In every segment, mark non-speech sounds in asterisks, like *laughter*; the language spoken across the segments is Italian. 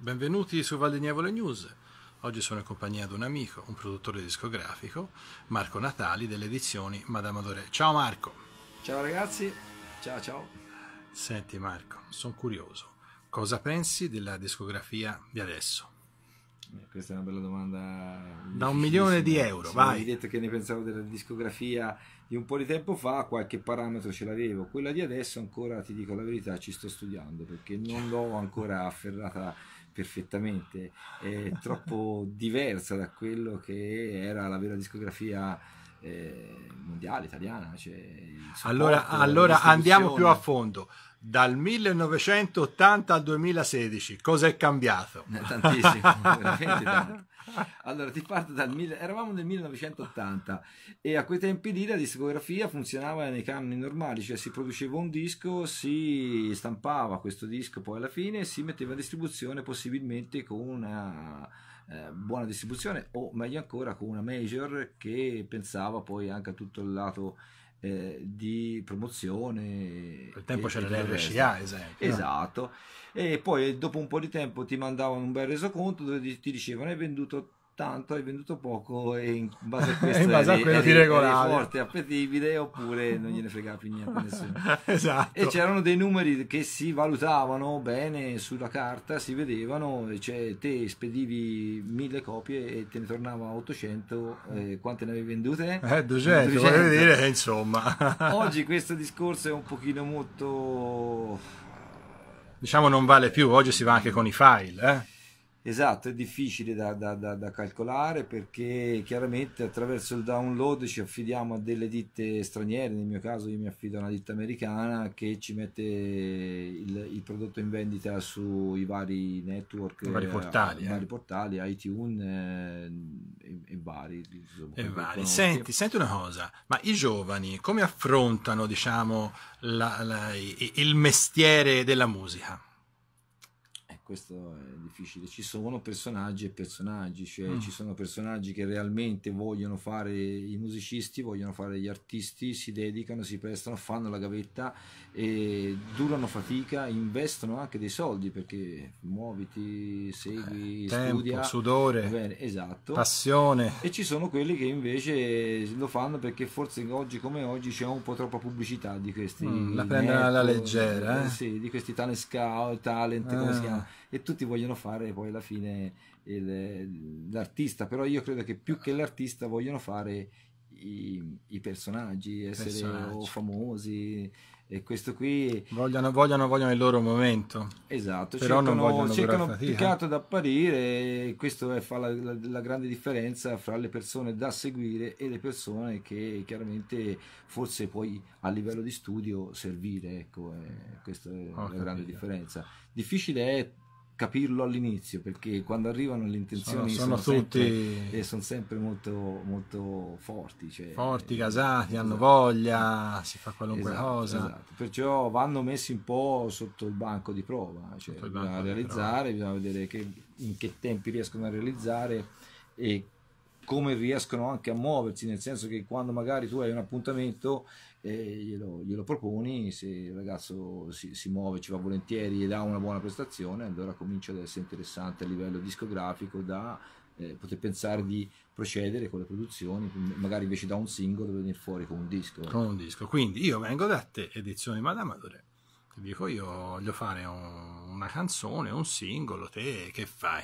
Benvenuti su Valdignevole News. Oggi sono in compagnia di un amico, un produttore discografico, Marco Natali delle edizioni Madame Adore. Ciao Marco. Ciao ragazzi. Ciao ciao. Senti Marco, sono curioso. Cosa pensi della discografia di adesso? Eh, questa è una bella domanda. Da un milione di euro, vai. Mi detto che ne pensavo della discografia di un po' di tempo fa, qualche parametro ce l'avevo. Quella di adesso ancora, ti dico la verità, ci sto studiando perché non l'ho ancora afferrata perfettamente, è troppo diversa da quello che era la vera discografia eh, mondiale, italiana. Cioè allora, allora andiamo più a fondo. Dal 1980 al 2016 cosa è cambiato? Eh, tantissimo, *laughs* veramente tanto. *laughs* allora ti parto dal mille... eravamo nel 1980 e a quei tempi lì la discografia funzionava nei canoni normali cioè si produceva un disco si stampava questo disco poi alla fine si metteva a distribuzione possibilmente con una eh, buona distribuzione o meglio ancora con una major che pensava poi anche a tutto il lato eh, di promozione. Il tempo c'era l'RSA, esempio. Esatto. No? E poi dopo un po' di tempo ti mandavano un bel resoconto dove ti dicevano hai venduto tanto, hai venduto poco e in base a *laughs* questo in base eri, a quello eri, ti regolavi. forte, appetibile oppure non gliene fregava più niente a nessuno. *laughs* esatto. E c'erano dei numeri che si valutavano bene sulla carta, si vedevano, cioè te spedivi mille copie e te ne tornava 800, eh, quante ne avevi vendute? Eh, 200, 200. volevo dire, eh, insomma. *laughs* Oggi questo discorso è un pochino molto... Diciamo non vale più, oggi si va anche con i file, eh? Esatto, è difficile da, da, da, da, calcolare perché chiaramente attraverso il download ci affidiamo a delle ditte straniere, nel mio caso io mi affido a una ditta americana che ci mette il, il prodotto in vendita sui vari network, I vari eh, portali, eh. vari portali iTunes eh, e, e, vari. Insomma, e vari. Senti, senti, una cosa, ma i giovani come affrontano diciamo, la, la, il mestiere della musica? questo è difficile. Ci sono personaggi e personaggi, cioè mm. ci sono personaggi che realmente vogliono fare i musicisti, vogliono fare gli artisti, si dedicano, si prestano, fanno la gavetta e durano fatica, investono anche dei soldi perché muoviti, segui, eh, tempo, studia, sudore, bene, esatto. passione. E ci sono quelli che invece lo fanno perché forse oggi come oggi c'è un po' troppa pubblicità di questi mm, la prendono alla leggera, eh? sì, di questi talent scout, talent, eh. come si ah. chiama e tutti vogliono fare poi alla fine il, l'artista, però io credo che più che l'artista vogliono fare i, i personaggi, essere personaggi. famosi e questo qui... Vogliono, vogliono, vogliono il loro momento. Esatto, però cercano, non vogliono cercano più che altro ad apparire e questo è, fa la, la, la, grande differenza fra le persone da seguire e le persone che chiaramente forse poi a livello di studio servire, ecco, eh, è, questa è Ho la capito. grande differenza. Difficile è capirlo all'inizio perché quando arrivano le intenzioni sono, sono, sono tutti sempre, eh, sono sempre molto, molto forti cioè, forti, eh, casati, esatto. hanno voglia si fa qualunque esatto, cosa esatto. perciò vanno messi un po' sotto il banco di prova cioè, bisogna realizzare, prova. bisogna vedere che, in che tempi riescono a realizzare e come riescono anche a muoversi, nel senso che quando magari tu hai un appuntamento eh, glielo, glielo, proponi, se il ragazzo si, si, muove, ci va volentieri e dà una buona prestazione, allora comincia ad essere interessante a livello discografico da eh, poter pensare di procedere con le produzioni, magari invece da un singolo venire fuori con un disco. Con un disco, quindi io vengo da te, edizioni ti dico io voglio fare un, una canzone, un singolo, te che fai?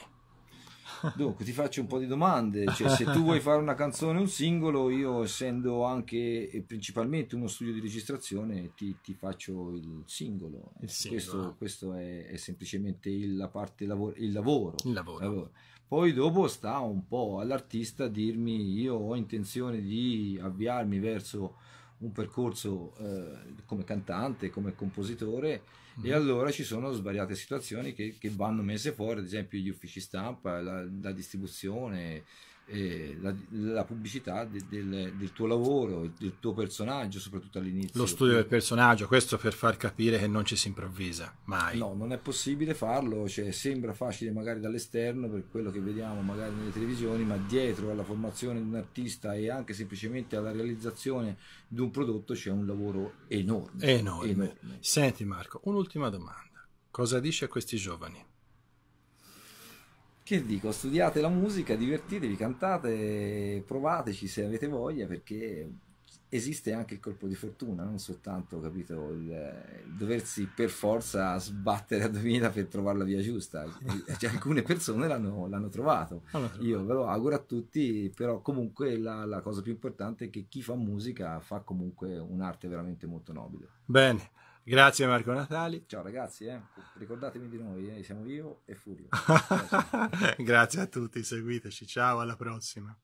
Dunque, ti faccio un po' di domande. Cioè, se tu vuoi fare una canzone, un singolo, io essendo anche e principalmente uno studio di registrazione, ti, ti faccio il singolo. Il eh, singolo. Questo, questo è, è, semplicemente il, la parte lavoro, il lavoro. Il lavoro. poi dopo sta un po' all'artista dirmi io ho intenzione di avviarmi verso un percorso eh, come cantante, come compositore mm. e mm-hmm. allora ci sono svariate situazioni che, che, vanno messe fuori, ad esempio gli uffici stampa, la, la distribuzione, eh, la, la, pubblicità de, del, del, tuo lavoro, del tuo personaggio, soprattutto all'inizio. Lo studio del personaggio, questo per far capire che non ci si improvvisa mai. No, non è possibile farlo, cioè, sembra facile magari dall'esterno per quello che vediamo magari nelle televisioni, ma dietro alla formazione di un artista e anche semplicemente alla realizzazione di un prodotto c'è un lavoro enorme. Enorme. enorme. Senti Marco, un'ultima domanda. Cosa dice a questi giovani? Che dico, studiate la musica, divertitevi, cantate, provateci se avete voglia perché esiste anche il colpo di fortuna, non soltanto capito, il, il doversi per forza sbattere a 2000 per trovare la via giusta. *laughs* Cioè, alcune persone l'hanno, l'hanno trovato. Io ve lo auguro a tutti, però comunque la, la cosa più importante è che chi fa musica fa comunque un'arte veramente molto nobile. Bene. Grazie Marco Natali. Ciao ragazzi, eh. ricordatevi di noi, eh. siamo io e Furio. *laughs* Grazie a tutti, seguiteci, ciao, alla prossima.